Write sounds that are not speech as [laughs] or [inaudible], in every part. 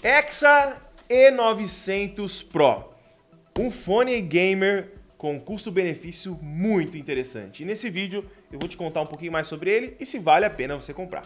Hexa E900 Pro. Um fone gamer com custo-benefício muito interessante. E nesse vídeo eu vou te contar um pouquinho mais sobre ele e se vale a pena você comprar.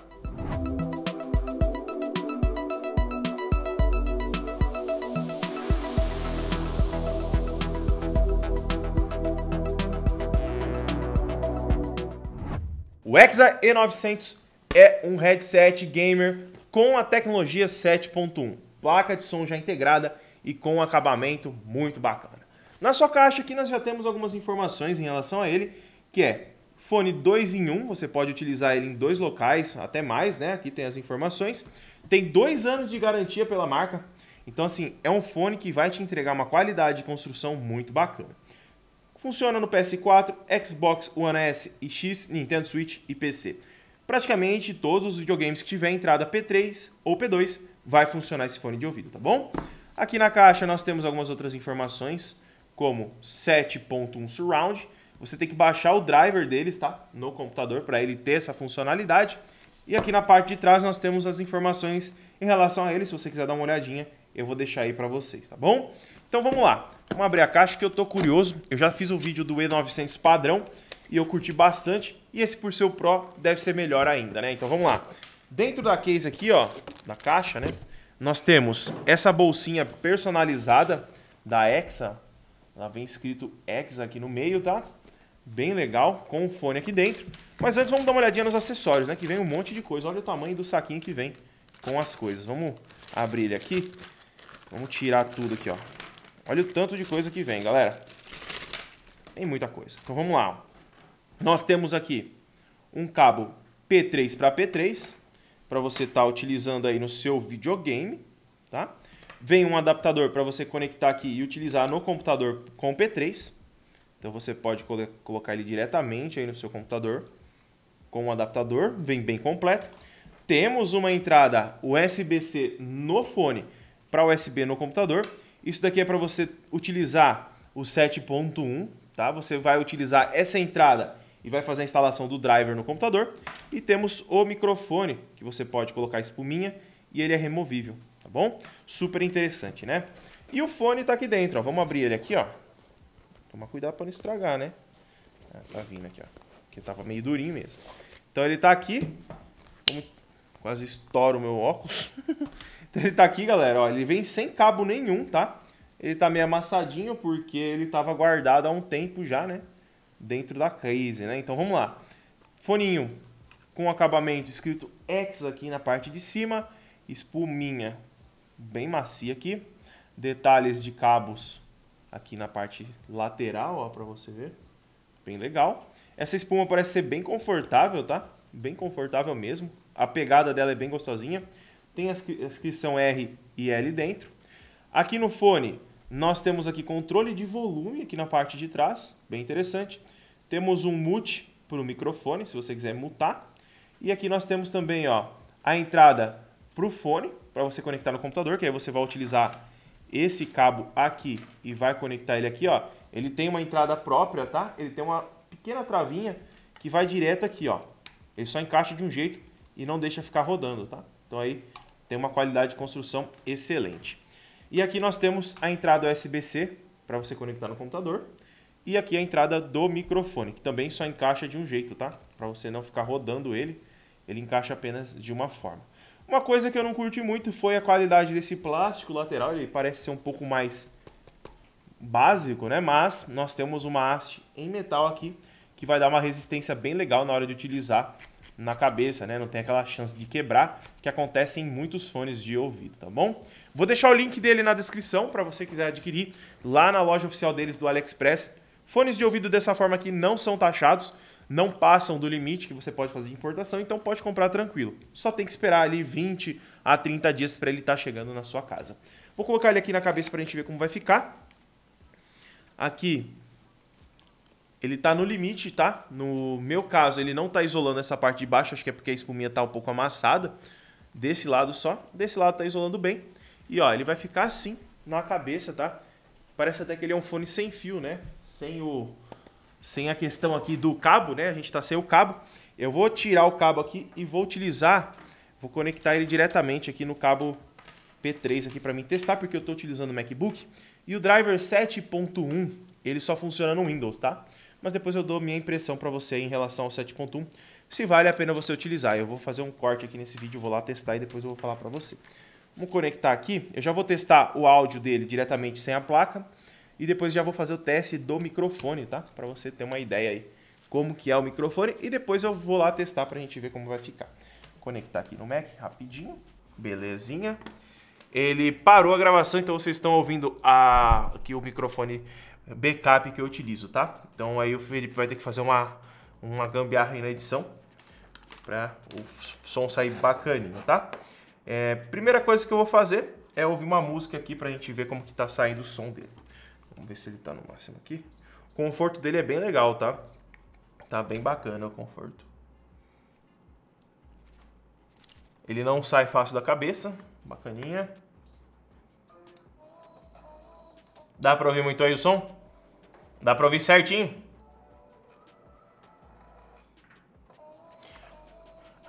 O Hexa E900 é um headset gamer com a tecnologia 7.1, placa de som já integrada e com um acabamento muito bacana. Na sua caixa aqui nós já temos algumas informações em relação a ele, que é fone 2 em 1, um, você pode utilizar ele em dois locais, até mais, né? Aqui tem as informações. Tem dois anos de garantia pela marca, então assim, é um fone que vai te entregar uma qualidade de construção muito bacana. Funciona no PS4, Xbox One S e X, Nintendo Switch e PC praticamente todos os videogames que tiver entrada P3 ou P2 vai funcionar esse fone de ouvido, tá bom? Aqui na caixa nós temos algumas outras informações, como 7.1 Surround. Você tem que baixar o driver deles, tá? No computador para ele ter essa funcionalidade. E aqui na parte de trás nós temos as informações em relação a ele. Se você quiser dar uma olhadinha, eu vou deixar aí para vocês, tá bom? Então vamos lá. Vamos abrir a caixa que eu estou curioso. Eu já fiz o vídeo do E900 padrão e eu curti bastante. E esse por ser o Pro deve ser melhor ainda, né? Então vamos lá. Dentro da case aqui, ó, da caixa, né? Nós temos essa bolsinha personalizada da Hexa. Ela vem escrito Hexa aqui no meio, tá? Bem legal, com o fone aqui dentro. Mas antes vamos dar uma olhadinha nos acessórios, né? Que vem um monte de coisa. Olha o tamanho do saquinho que vem com as coisas. Vamos abrir ele aqui. Vamos tirar tudo aqui, ó. Olha o tanto de coisa que vem, galera. Tem muita coisa. Então vamos lá. Nós temos aqui um cabo P3 para P3, para você estar tá utilizando aí no seu videogame, tá? Vem um adaptador para você conectar aqui e utilizar no computador com P3. Então você pode colocar ele diretamente aí no seu computador com o um adaptador, vem bem completo. Temos uma entrada USB-C no fone para USB no computador. Isso daqui é para você utilizar o 7.1, tá? Você vai utilizar essa entrada e vai fazer a instalação do driver no computador. E temos o microfone, que você pode colocar espuminha e ele é removível, tá bom? Super interessante, né? E o fone tá aqui dentro, ó. Vamos abrir ele aqui, ó. Tomar cuidado para não estragar, né? Ah, tá vindo aqui, ó. Porque tava meio durinho mesmo. Então ele tá aqui. Quase estouro o meu óculos. [laughs] então ele tá aqui, galera, ó. Ele vem sem cabo nenhum, tá? Ele tá meio amassadinho porque ele tava guardado há um tempo já, né? dentro da case, né? Então vamos lá. Foninho com acabamento escrito X aqui na parte de cima, espuminha bem macia aqui, detalhes de cabos aqui na parte lateral, para você ver, bem legal. Essa espuma parece ser bem confortável, tá? Bem confortável mesmo. A pegada dela é bem gostosinha. Tem a inscrição R e L dentro. Aqui no fone, nós temos aqui controle de volume aqui na parte de trás, bem interessante. Temos um mute para o microfone, se você quiser mutar. E aqui nós temos também ó, a entrada para o fone, para você conectar no computador, que aí você vai utilizar esse cabo aqui e vai conectar ele aqui. Ó. Ele tem uma entrada própria, tá? Ele tem uma pequena travinha que vai direto aqui, ó. Ele só encaixa de um jeito e não deixa ficar rodando, tá? Então aí tem uma qualidade de construção excelente. E aqui nós temos a entrada USB-C para você conectar no computador. E aqui a entrada do microfone, que também só encaixa de um jeito, tá? Para você não ficar rodando ele, ele encaixa apenas de uma forma. Uma coisa que eu não curti muito foi a qualidade desse plástico lateral, ele parece ser um pouco mais básico, né? Mas nós temos uma haste em metal aqui que vai dar uma resistência bem legal na hora de utilizar na cabeça, né? Não tem aquela chance de quebrar que acontece em muitos fones de ouvido, tá bom? Vou deixar o link dele na descrição para você quiser adquirir lá na loja oficial deles do AliExpress. Fones de ouvido dessa forma aqui não são taxados, não passam do limite que você pode fazer importação, então pode comprar tranquilo. Só tem que esperar ali 20 a 30 dias para ele estar tá chegando na sua casa. Vou colocar ele aqui na cabeça para a gente ver como vai ficar. Aqui ele tá no limite, tá? No meu caso, ele não tá isolando essa parte de baixo, acho que é porque a espuminha tá um pouco amassada. Desse lado só, desse lado tá isolando bem. E ó, ele vai ficar assim na cabeça, tá? Parece até que ele é um fone sem fio, né? Sem o sem a questão aqui do cabo, né? A gente tá sem o cabo. Eu vou tirar o cabo aqui e vou utilizar, vou conectar ele diretamente aqui no cabo P3 aqui para mim testar, porque eu tô utilizando o MacBook. E o driver 7.1, ele só funciona no Windows, tá? mas depois eu dou minha impressão para você em relação ao 7.1, se vale a pena você utilizar. Eu vou fazer um corte aqui nesse vídeo, vou lá testar e depois eu vou falar para você. Vamos conectar aqui, eu já vou testar o áudio dele diretamente sem a placa e depois já vou fazer o teste do microfone, tá? Para você ter uma ideia aí como que é o microfone e depois eu vou lá testar para a gente ver como vai ficar. Vou conectar aqui no Mac rapidinho, belezinha. Ele parou a gravação, então vocês estão ouvindo a... que o microfone backup que eu utilizo, tá? Então aí o Felipe vai ter que fazer uma, uma gambiarra aí na edição para o som sair bacaninho, tá? É, primeira coisa que eu vou fazer é ouvir uma música aqui para a gente ver como que tá saindo o som dele. Vamos ver se ele tá no máximo aqui. O conforto dele é bem legal, tá? Tá bem bacana o conforto. Ele não sai fácil da cabeça, bacaninha. Dá pra ouvir muito aí o som? Dá pra ouvir certinho?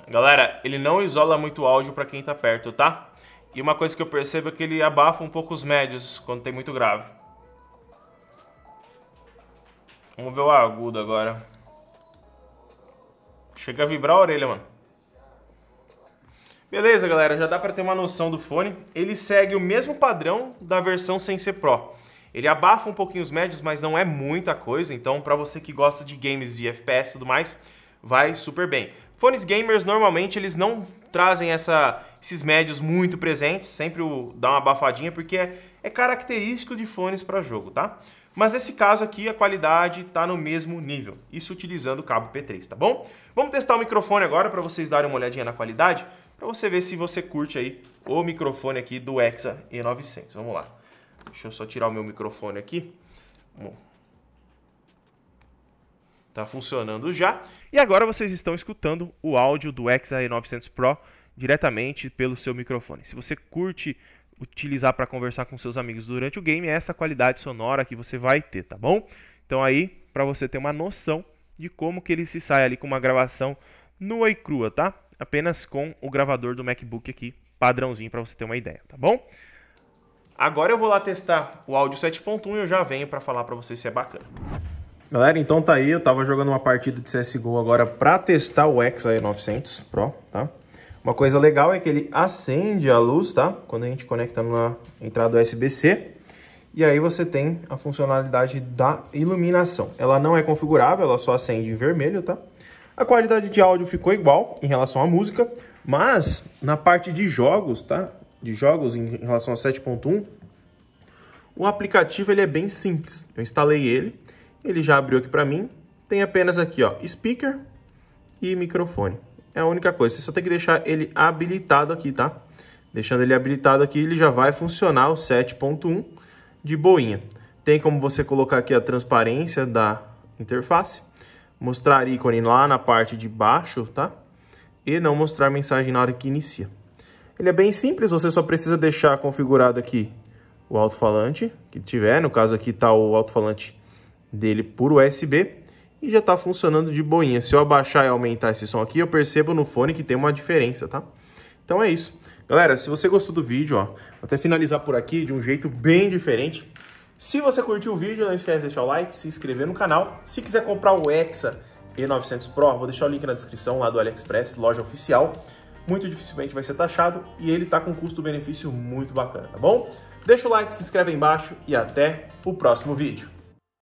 Galera, ele não isola muito o áudio pra quem tá perto, tá? E uma coisa que eu percebo é que ele abafa um pouco os médios quando tem muito grave. Vamos ver o agudo agora. Chega a vibrar a orelha, mano. Beleza, galera, já dá para ter uma noção do fone. Ele segue o mesmo padrão da versão sem ser Pro. Ele abafa um pouquinho os médios, mas não é muita coisa, então para você que gosta de games de FPS e tudo mais, vai super bem. Fones gamers, normalmente, eles não trazem essa, esses médios muito presentes, sempre o, dá uma abafadinha, porque é, é característico de fones para jogo, tá? Mas nesse caso aqui, a qualidade está no mesmo nível, isso utilizando o cabo P3, tá bom? Vamos testar o microfone agora para vocês darem uma olhadinha na qualidade, para você ver se você curte aí o microfone aqui do Hexa E900. Vamos lá. Deixa eu só tirar o meu microfone aqui. Bom. Tá funcionando já. E agora vocês estão escutando o áudio do XR900 Pro diretamente pelo seu microfone. Se você curte utilizar para conversar com seus amigos durante o game, é essa qualidade sonora que você vai ter, tá bom? Então aí, para você ter uma noção de como que ele se sai ali com uma gravação nua e crua, tá? Apenas com o gravador do MacBook aqui, padrãozinho para você ter uma ideia, tá bom? Agora eu vou lá testar o áudio 7.1 e eu já venho para falar para vocês se é bacana. Galera, então tá aí, eu tava jogando uma partida de CSGO agora para testar o XAE 900 Pro, tá? Uma coisa legal é que ele acende a luz, tá? Quando a gente conecta na entrada USB-C. E aí você tem a funcionalidade da iluminação. Ela não é configurável, ela só acende em vermelho, tá? A qualidade de áudio ficou igual em relação à música, mas na parte de jogos, tá? de jogos em relação ao 7.1, o aplicativo ele é bem simples. Eu instalei ele, ele já abriu aqui para mim. Tem apenas aqui, ó, speaker e microfone. É a única coisa. Você só tem que deixar ele habilitado aqui, tá? Deixando ele habilitado aqui, ele já vai funcionar o 7.1 de boinha. Tem como você colocar aqui a transparência da interface, mostrar ícone lá na parte de baixo, tá? E não mostrar mensagem na hora que inicia. Ele é bem simples, você só precisa deixar configurado aqui o alto-falante que tiver, no caso aqui está o alto-falante dele por USB e já está funcionando de boinha. Se eu abaixar e aumentar esse som aqui, eu percebo no fone que tem uma diferença, tá? Então é isso. Galera, se você gostou do vídeo, ó, vou até finalizar por aqui de um jeito bem diferente. Se você curtiu o vídeo, não esquece de deixar o like, se inscrever no canal. Se quiser comprar o Hexa E900 Pro, vou deixar o link na descrição lá do AliExpress, loja oficial muito dificilmente vai ser taxado e ele está com um custo-benefício muito bacana, tá bom? Deixa o like, se inscreve aí embaixo e até o próximo vídeo.